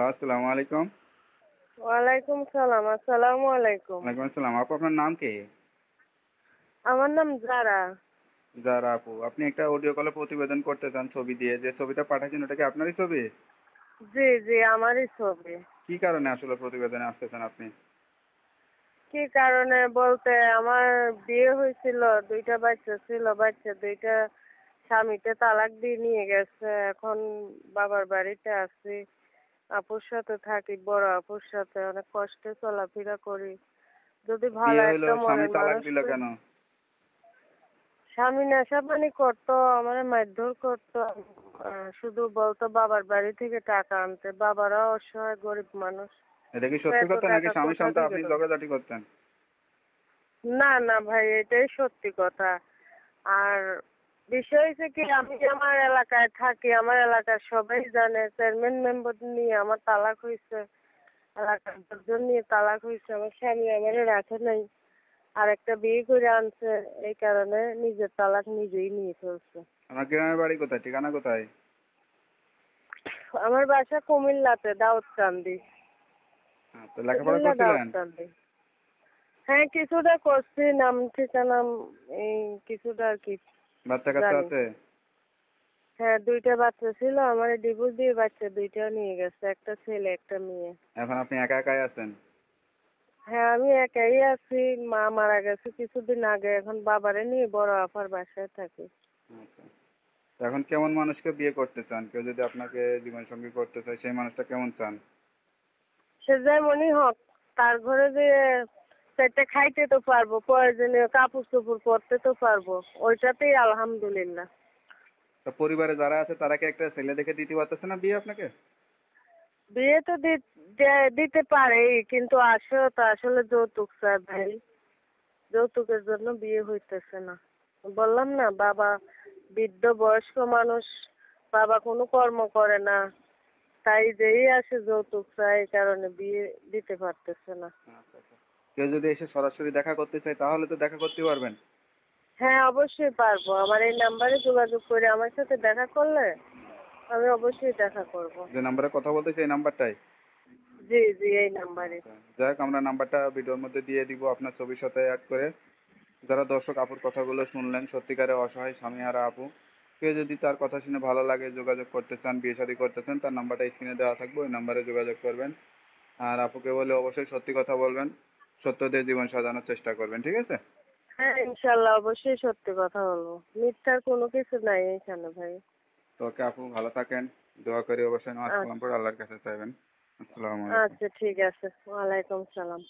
Hello আসসালামু আলাইকুম ওয়ালাইকুম সালাম আসসালামু আলাইকুম ওয়ালাইকুম আসসালাম আপু আপনার নাম কি আমার নাম জারা জারা আপু আপনি একটা অডিও কলে প্রতিবেদন করতে চান ছবি দিয়ে যে ছবিটা পাঠাচ্ছেন ওটা কি আপনারই ছবি জি জি আমারই ছবি কি কারণে আসলে প্রতিবেদনে আসতেছেন আপনি কি কারণে বলতে আমার বিয়ে হয়েছিল দুইটা বাচ্চা ছিল বাচ্চা দুইটা স্বামীতে তালাক দিয়ে নিয়ে গেছে এখন বাবার বাড়িতে আছি আপুর সাথে থাকি বড় আপুর সাথে অনেক কষ্টে চলাফেরা করি যদি ভালো একটা মনে কেন স্বামী নেশা পানি করতো আমার মারধর করতো শুধু বলতো বাবার বাড়ি থেকে টাকা আনতে বাবারা অসহায় গরিব মানুষ এটা কি সত্যি কথা নাকি স্বামী সন্তান আপনি ঝগড়াঝাটি করতেন না না ভাই এটাই সত্যি কথা আর বিষয় কি আমি আমার এলাকায় থাকি আমার এলাকার সবাই জানে চেয়ারম্যান মেম্বার নিয়ে আমার তালাক হয়েছে এলাকার লোকজন নিয়ে তালাক হয়েছে আমার স্বামী আমার রাখে নাই আর একটা বিয়ে করে আনছে এই কারণে নিজের তালাক নিজেই নিয়ে ফেলছে আমার গ্রামের বাড়ি কোথায় ঠিকানা কোথায় আমার বাসা কুমিল্লাতে দাউদকান্দি হ্যাঁ, হ্যাঁ কিছুটা করছি নাম ঠিকানা এই কিছুটা আর কি বাচ্চা কাচ্চা আছে হ্যাঁ দুইটা বাচ্চা ছিল আমার ডিভোর্স দিয়ে বাচ্চা দুইটাও নিয়ে গেছে একটা ছেলে একটা মেয়ে এখন আপনি একা একাই আছেন হ্যাঁ আমি একাই আছি মা মারা গেছে কিছুদিন আগে এখন বাবারে নিয়ে বড় আপার বাসায় থাকি আচ্ছা। এখন কেমন মানুষকে বিয়ে করতে চান কেউ যদি আপনাকে জীবন সঙ্গী করতে চায় সেই মানুষটা কেমন চান সে যাই যেমনই হোক তার ঘরে যে সেটা খাইতে তো পারবো প্রয়োজনীয় কাপড় চোপড় পরতে তো পারবো ওইটাতেই আলহামদুলিল্লাহ তো পরিবারে যারা আছে তারা কি একটা ছেলে দেখে দিতে পারতেছে না বিয়ে আপনাকে বিয়ে তো দিতে পারে কিন্তু আসে তো আসলে যৌতুক স্যার ভাই যৌতুকের জন্য বিয়ে হইতেছে না বললাম না বাবা বৃদ্ধ বয়স্ক মানুষ বাবা কোনো কর্ম করে না তাই যেই আসে যৌতুক চায় এই কারণে বিয়ে দিতে পারতেছে না আচ্ছা, আচ্ছা। কেউ যদি এসে সরাসরি দেখা করতে চায় তাহলে তো দেখা করতে পারবেন হ্যাঁ অবশ্যই পারবো আমার এই নাম্বারে যোগাযোগ করে আমার সাথে দেখা করলে আমি অবশ্যই দেখা করব যে নাম্বারে কথা বলতে চাই নাম্বারটাই জি জি এই নাম্বারে যাক আমরা নাম্বারটা ভিডিওর মধ্যে দিয়ে দিব আপনার ছবির সাথে অ্যাড করে যারা দর্শক আপুর কথাগুলো শুনলেন সত্যিকারে অসহায় স্বামীহারা আপু কেউ যদি তার কথা শুনে ভালো লাগে যোগাযোগ করতে চান বিয়ে শাদী করতে চান তার নাম্বারটা স্ক্রিনে দেওয়া থাকবে ওই নাম্বারে যোগাযোগ করবেন আর আপুকে বলে অবশ্যই সত্যি কথা বলবেন সত্যদের জীবন সাজানোর চেষ্টা করবেন ঠিক আছে হ্যাঁ ইনশাল্লাহ অবশ্যই সত্যি কথা বলবো মিথ্যার কোনো কিছু নাই এখানে ভাই তো ওকে আপু ভালো থাকেন দোয়া করি অবশ্যই নামাজ পড়ে আচ্ছা। আল্লাহর কাছে চাইবেন আসসালামু আলাইকুম আচ্ছা ঠিক আছে ওয়ালাইকুম সালাম